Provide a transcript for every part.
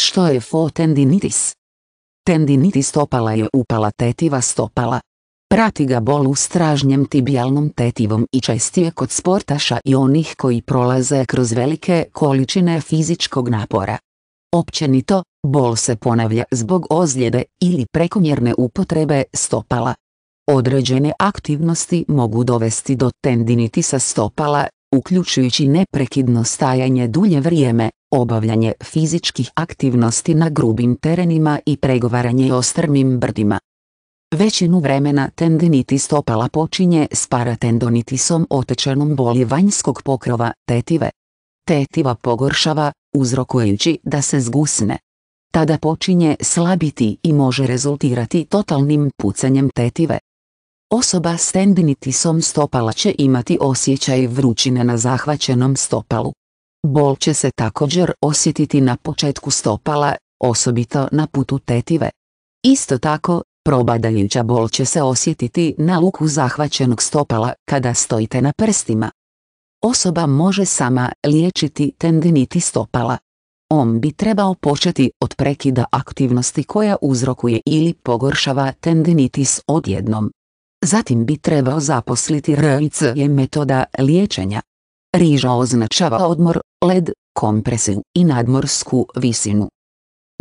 Što je fo Tendinitis Tendinitis stopala je upala tetiva stopala. Prati ga bol u stražnjem tibijalnom tetivom i čestije kod sportaša i onih koji prolaze kroz velike količine fizičkog napora. Općenito, bol se ponavlja zbog ozljede ili prekomjerne upotrebe stopala. Određene aktivnosti mogu dovesti do tendinitisa stopala, uključujući neprekidno stajanje dulje vrijeme, obavljanje fizičkih aktivnosti na grubim terenima i pregovaranje o strmim brdima. Većinu vremena tendiniti stopala počinje s paratendonitisom otečenom boli vanjskog pokrova tetive. Tetiva pogoršava, uzrokujući da se zgusne. Tada počinje slabiti i može rezultirati totalnim pucanjem tetive. Osoba s tendinitisom stopala će imati osjećaj vrućine na zahvaćenom stopalu. Bol će se također osjetiti na početku stopala, osobito na putu tetive. Isto tako, probadajuća bol će se osjetiti na luku zahvaćenog stopala kada stojite na prstima. Osoba može sama liječiti tendiniti stopala. On bi trebao početi od prekida aktivnosti koja uzrokuje ili pogoršava tendinitis odjednom. Zatim bi trebao zaposliti RICE metoda liječenja. Riža označava odmor, led, kompresiju i nadmorsku visinu.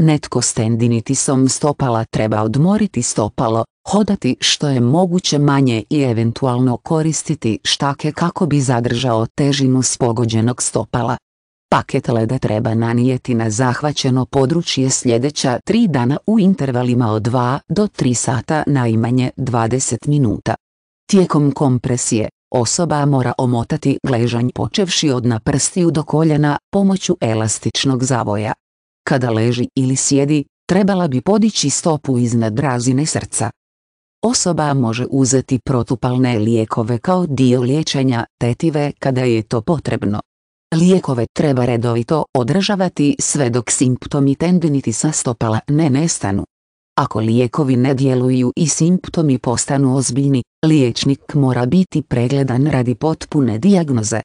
Netko s tendinitisom stopala treba odmoriti stopalo, hodati što je moguće manje i eventualno koristiti štake kako bi zadržao težinu spogođenog stopala. Paket leda treba nanijeti na zahvaćeno područje sljedeća tri dana u intervalima od 2 do 3 sata najmanje 20 minuta. Tijekom kompresije, Osoba mora omotati gležanj počevši od na prstiju do koljena pomoću elastičnog zavoja. Kada leži ili sjedi, trebala bi podići stopu iznad razine srca. Osoba može uzeti protupalne lijekove kao dio liječenja tetive kada je to potrebno. Lijekove treba redovito održavati sve dok simptomi sa stopala ne nestanu. Ako lijekovi ne djeluju i simptomi postanu ozbiljni, liječnik mora biti pregledan radi potpune dijagnoze.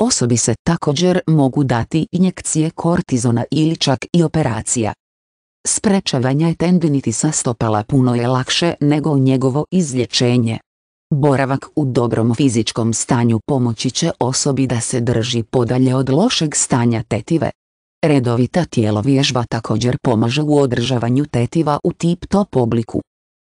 Osobi se također mogu dati injekcije kortizona ili čak i operacija. Sprečavanje tendinitisa stopala puno je lakše nego njegovo izlječenje. Boravak u dobrom fizičkom stanju pomoći će osobi da se drži podalje od lošeg stanja tetive. Redovita tijelovježba također pomaže u održavanju tetiva u tip top obliku.